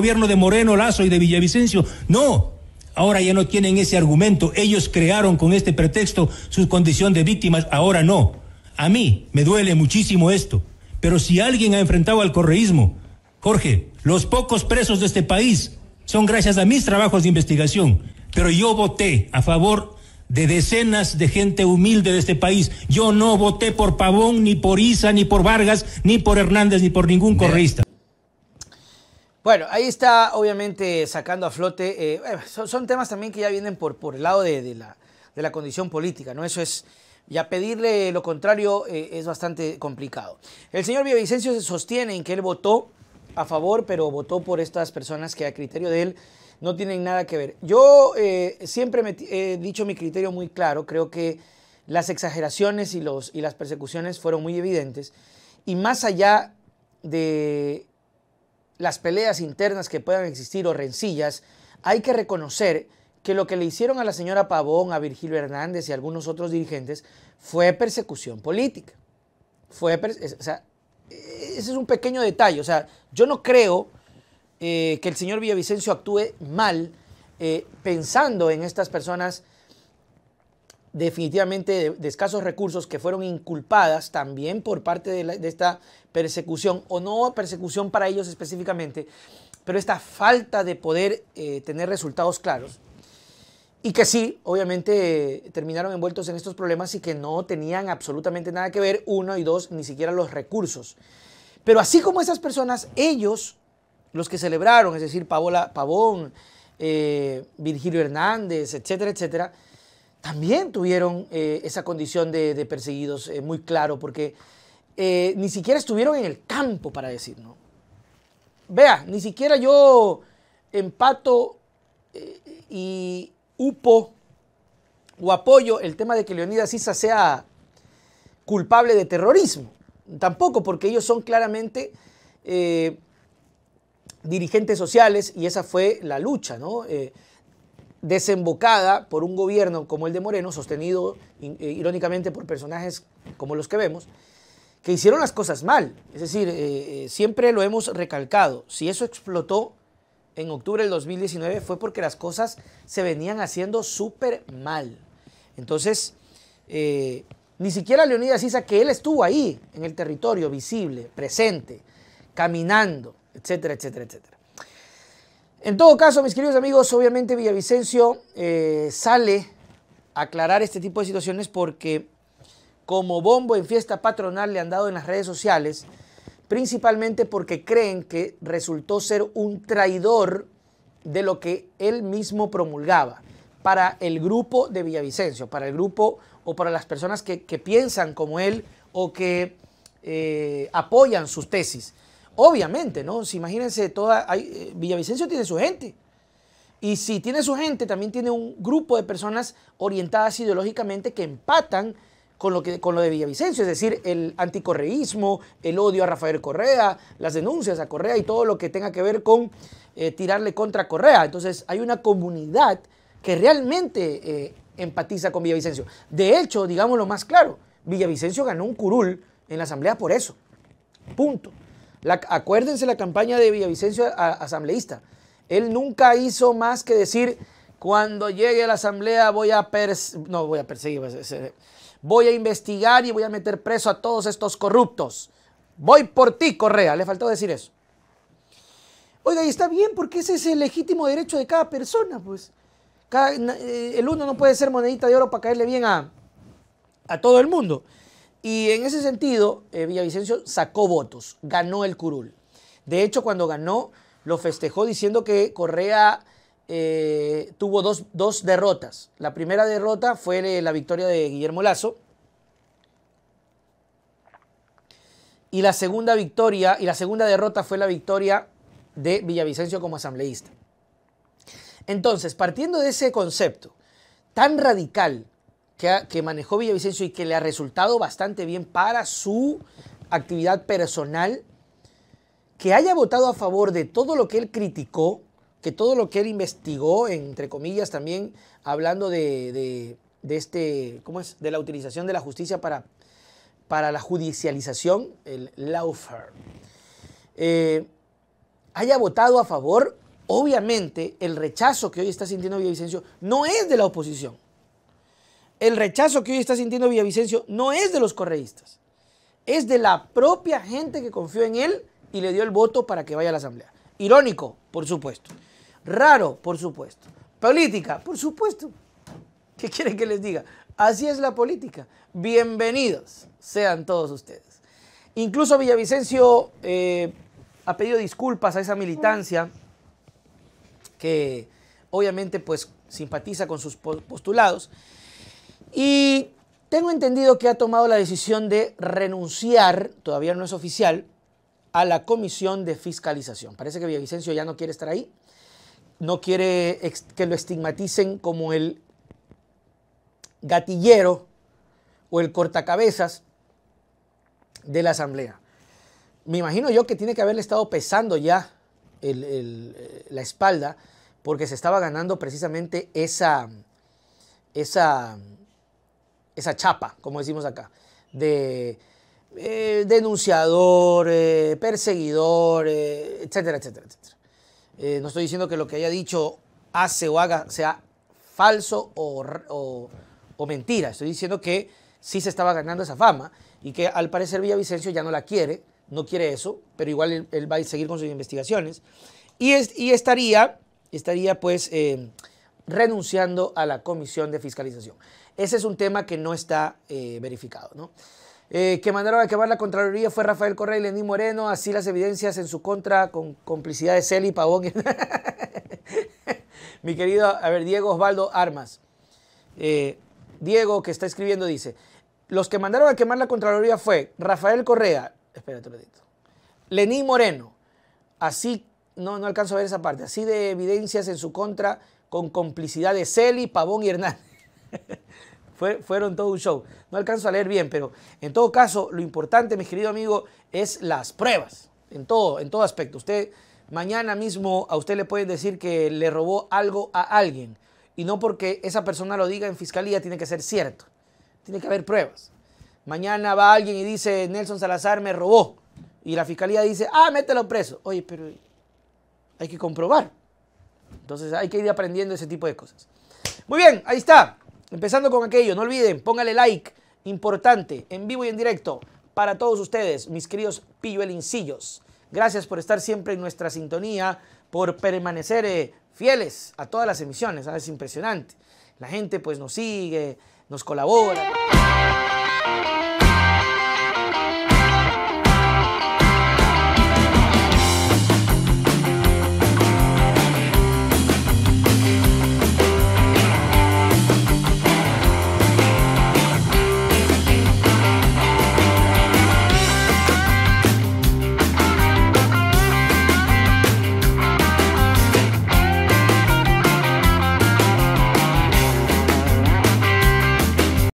gobierno de Moreno, Lazo y de Villavicencio. No, ahora ya no tienen ese argumento. Ellos crearon con este pretexto su condición de víctimas, ahora no. A mí me duele muchísimo esto, pero si alguien ha enfrentado al correísmo, Jorge, los pocos presos de este país son gracias a mis trabajos de investigación, pero yo voté a favor de decenas de gente humilde de este país. Yo no voté por Pavón, ni por Isa, ni por Vargas, ni por Hernández, ni por ningún correísta. Bueno, ahí está obviamente sacando a flote, eh, eh, son, temas también que ya vienen por, por el lado de, la, condición política, ¿no? Eso es, ya pedirle lo contrario eh, es bastante complicado. El señor Villavicencio se sostiene en que él votó a favor, pero votó por estas personas que a criterio de él no tienen nada que ver. Yo siempre he dicho mi criterio muy claro, creo que las exageraciones y, los, y las persecuciones fueron muy evidentes, y más allá de las peleas internas que puedan existir o rencillas, hay que reconocer que lo que le hicieron a la señora Pavón, a Virgilio Hernández y a algunos otros dirigentes fue persecución política. Fue, ese es un pequeño detalle. O sea, yo no creo eh, que el señor Villavicencio actúe mal eh, pensando en estas personas definitivamente de, escasos recursos que fueron inculpadas también por parte de, esta persecución, o no persecución para ellos específicamente, pero esta falta de poder eh, tener resultados claros. Y que sí, obviamente eh, terminaron envueltos en estos problemas y que no tenían absolutamente nada que ver, uno y dos, ni siquiera los recursos. Pero así como esas personas, ellos, los que celebraron, es decir, Paola Pavón, eh, Virgilio Hernández, etcétera, etcétera, también tuvieron eh, esa condición de, perseguidos eh, muy claro, porque eh, ni siquiera estuvieron en el campo para decir, ¿no? Vea, ni siquiera yo empato y upo o apoyo el tema de que Leonidas Issa sea culpable de terrorismo. Tampoco, porque ellos son claramente dirigentes sociales y esa fue la lucha, ¿no? desembocada por un gobierno como el de Moreno, sostenido eh, irónicamente por personajes como los que vemos, que hicieron las cosas mal. Es decir, eh, eh, siempre lo hemos recalcado, si eso explotó en octubre del 2019 fue porque las cosas se venían haciendo súper mal. Entonces, ni siquiera Leonidas Issa, que él estuvo ahí, en el territorio, visible, presente, caminando, etcétera, etcétera, etcétera. En todo caso, mis queridos amigos, obviamente Villavicencio eh, sale a aclarar este tipo de situaciones porque como bombo en fiesta patronal le han dado en las redes sociales, principalmente porque creen que resultó ser un traidor de lo que él mismo promulgaba para el grupo de Villavicencio, para el grupo o para las personas que, piensan como él o que eh, apoyan sus tesis. Obviamente, ¿no? imagínense, toda, eh, Villavicencio tiene su gente. Y si tiene su gente, también tiene un grupo de personas orientadas ideológicamente que empatan con lo, que, con lo de Villavicencio, es decir, el anticorreísmo, el odio a Rafael Correa, las denuncias a Correa y todo lo que tenga que ver con eh, tirarle contra Correa. Entonces hay una comunidad que realmente eh, empatiza con Villavicencio. De hecho, digámoslo más claro, Villavicencio ganó un curul en la Asamblea por eso. Punto acuérdense la campaña de Villavicencio asambleísta. Él nunca hizo más que decir, cuando llegue a la asamblea voy a, no, voy a perseguir, voy a investigar y voy a meter preso a todos estos corruptos. Voy por ti, Correa. Le faltó decir eso. Oiga, y está bien porque ese es el legítimo derecho de cada persona, pues. Eh, el uno no puede ser monedita de oro para caerle bien a, a todo el mundo. Y en ese sentido, eh, Villavicencio sacó votos, ganó el curul. De hecho, cuando ganó, lo festejó diciendo que Correa eh, tuvo dos, dos, derrotas. La primera derrota fue la victoria de Guillermo Lazo. Y la segunda victoria, y la segunda derrota fue la victoria de Villavicencio como asambleísta. Entonces, partiendo de ese concepto tan radical que, manejó Villavicencio y que le ha resultado bastante bien para su actividad personal, que haya votado a favor de todo lo que él criticó, que todo lo que él investigó, entre comillas también, hablando de, este, ¿cómo es? De la utilización de la justicia para, para la judicialización, el lawfare. Eh, haya votado a favor, obviamente el rechazo que hoy está sintiendo Villavicencio no es de la oposición el rechazo que hoy está sintiendo Villavicencio no es de los correístas, es de la propia gente que confió en él y le dio el voto para que vaya a la asamblea. Irónico, por supuesto. Raro, por supuesto. Política, por supuesto. ¿Qué quieren que les diga? Así es la política. Bienvenidos sean todos ustedes. Incluso Villavicencio eh, ha pedido disculpas a esa militancia que obviamente pues simpatiza con sus postulados. Y tengo entendido que ha tomado la decisión de renunciar, todavía no es oficial, a la comisión de fiscalización. Parece que Villavicencio ya no quiere estar ahí, no quiere que lo estigmaticen como el gatillero o el cortacabezas de la Asamblea. Me imagino yo que tiene que haberle estado pesando ya eh, la espalda porque se estaba ganando precisamente esa, esa esa chapa, como decimos acá, de eh, denunciador, eh, perseguidor, eh, etcétera, etcétera, etcétera. no estoy diciendo que lo que haya dicho hace o haga sea falso o, mentira. Estoy diciendo que sí se estaba ganando esa fama y que al parecer Villavicencio ya no la quiere, no quiere eso, pero igual él, va a seguir con sus investigaciones. Y, es, y estaría, estaría pues renunciando a la comisión de fiscalización. Ese es un tema que no está eh, verificado. ¿no? Eh, que mandaron a quemar la Contraloría fue Rafael Correa y Lenín Moreno, así las evidencias en su contra con complicidad de Celi Pavón. Mi querido, a ver, Diego Osvaldo Armas. Eh, Diego, que está escribiendo, dice, los que mandaron a quemar la Contraloría fue Rafael Correa, espérate un Lenín Moreno, así, no, no alcanzo a ver esa parte, así de evidencias en su contra con complicidad de Celi, Pavón y Hernández. Fue, fueron todo un show. No alcanzo a leer bien, pero en todo caso, lo importante, mi querido amigo, es las pruebas. En todo, en todo aspecto. Usted, mañana mismo, a usted le pueden decir que le robó algo a alguien. Y no porque esa persona lo diga en fiscalía, tiene que ser cierto. Tiene que haber pruebas. Mañana va alguien y dice, Nelson Salazar me robó. Y la fiscalía dice, ah, mételo preso. Oye, pero hay que comprobar. Entonces hay que ir aprendiendo ese tipo de cosas. Muy bien, ahí está. Empezando con aquello, no olviden, póngale like, importante, en vivo y en directo, para todos ustedes, mis queridos pilluelincillos. Gracias por estar siempre en nuestra sintonía, por permanecer eh, fieles a todas las emisiones, ah, es impresionante. La gente pues nos sigue, nos colabora.